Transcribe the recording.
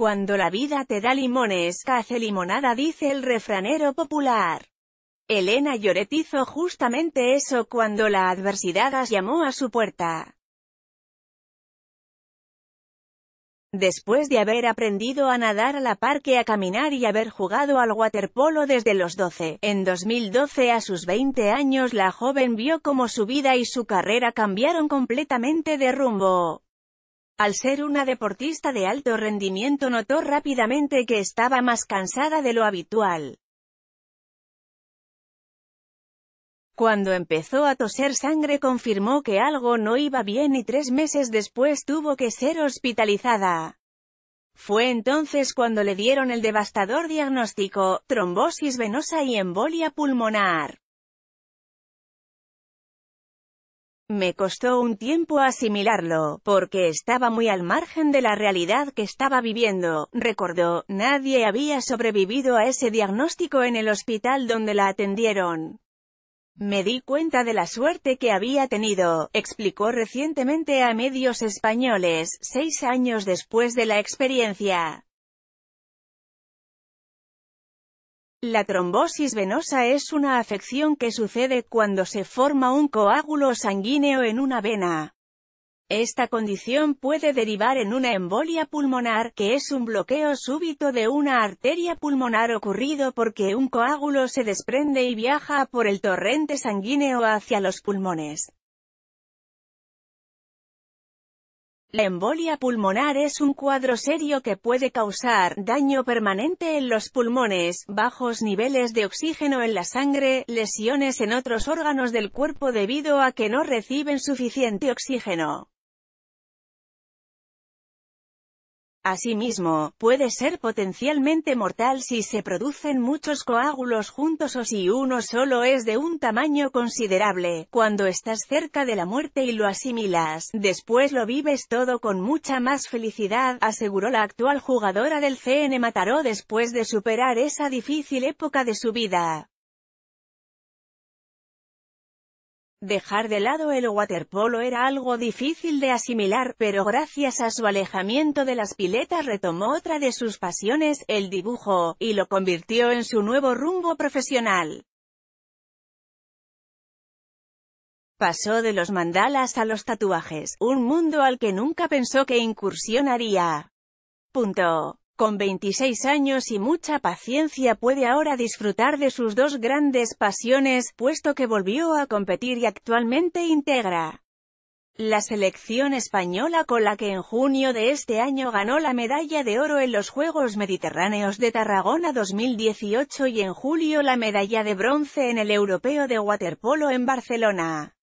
Cuando la vida te da limones, hace limonada dice el refranero popular. Elena Lloret hizo justamente eso cuando la adversidad las llamó a su puerta. Después de haber aprendido a nadar a la parque a caminar y haber jugado al waterpolo desde los 12, en 2012 a sus 20 años la joven vio como su vida y su carrera cambiaron completamente de rumbo. Al ser una deportista de alto rendimiento notó rápidamente que estaba más cansada de lo habitual. Cuando empezó a toser sangre confirmó que algo no iba bien y tres meses después tuvo que ser hospitalizada. Fue entonces cuando le dieron el devastador diagnóstico, trombosis venosa y embolia pulmonar. Me costó un tiempo asimilarlo, porque estaba muy al margen de la realidad que estaba viviendo, recordó, nadie había sobrevivido a ese diagnóstico en el hospital donde la atendieron. Me di cuenta de la suerte que había tenido, explicó recientemente a medios españoles, seis años después de la experiencia. La trombosis venosa es una afección que sucede cuando se forma un coágulo sanguíneo en una vena. Esta condición puede derivar en una embolia pulmonar, que es un bloqueo súbito de una arteria pulmonar ocurrido porque un coágulo se desprende y viaja por el torrente sanguíneo hacia los pulmones. La embolia pulmonar es un cuadro serio que puede causar daño permanente en los pulmones, bajos niveles de oxígeno en la sangre, lesiones en otros órganos del cuerpo debido a que no reciben suficiente oxígeno. Asimismo, puede ser potencialmente mortal si se producen muchos coágulos juntos o si uno solo es de un tamaño considerable. Cuando estás cerca de la muerte y lo asimilas, después lo vives todo con mucha más felicidad, aseguró la actual jugadora del CN Mataró después de superar esa difícil época de su vida. Dejar de lado el waterpolo era algo difícil de asimilar, pero gracias a su alejamiento de las piletas retomó otra de sus pasiones, el dibujo, y lo convirtió en su nuevo rumbo profesional. Pasó de los mandalas a los tatuajes, un mundo al que nunca pensó que incursionaría. Punto. Con 26 años y mucha paciencia puede ahora disfrutar de sus dos grandes pasiones, puesto que volvió a competir y actualmente integra la selección española con la que en junio de este año ganó la medalla de oro en los Juegos Mediterráneos de Tarragona 2018 y en julio la medalla de bronce en el Europeo de Waterpolo en Barcelona.